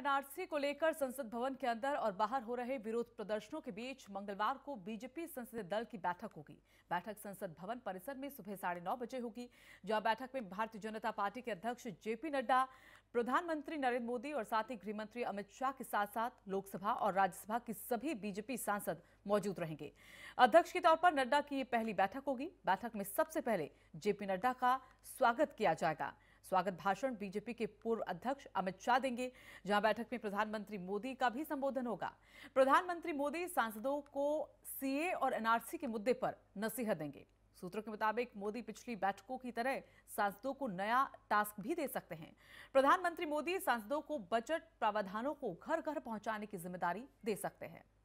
NRC को लेकर संसद भवन के अंदर और बाहर हो रहे विरोध प्रदर्शनों के बीच मंगलवार को बीजेपी संसदीय दल की बैठक होगी बैठक संसद भवन परिसर में सुबह साढ़े नौ बजे होगी जहां बैठक में भारतीय जनता पार्टी के अध्यक्ष जेपी नड्डा प्रधानमंत्री नरेंद्र मोदी और साथ ही गृहमंत्री अमित शाह के साथ साथ लोकसभा और राज्यसभा की सभी बीजेपी सांसद मौजूद रहेंगे अध्यक्ष के तौर पर नड्डा की ये पहली बैठक होगी बैठक में सबसे पहले जेपी नड्डा का स्वागत किया जाएगा स्वागत भाषण बीजेपी के पूर्व अध्यक्ष अमित शाह देंगे जहां बैठक में प्रधानमंत्री मोदी का भी संबोधन होगा प्रधानमंत्री मोदी सांसदों को सीए और एनआरसी के मुद्दे पर नसीहत देंगे सूत्रों के मुताबिक मोदी पिछली बैठकों की तरह सांसदों को नया टास्क भी दे सकते हैं प्रधानमंत्री मोदी सांसदों को बजट प्रावधानों को घर घर पहुंचाने की जिम्मेदारी दे सकते हैं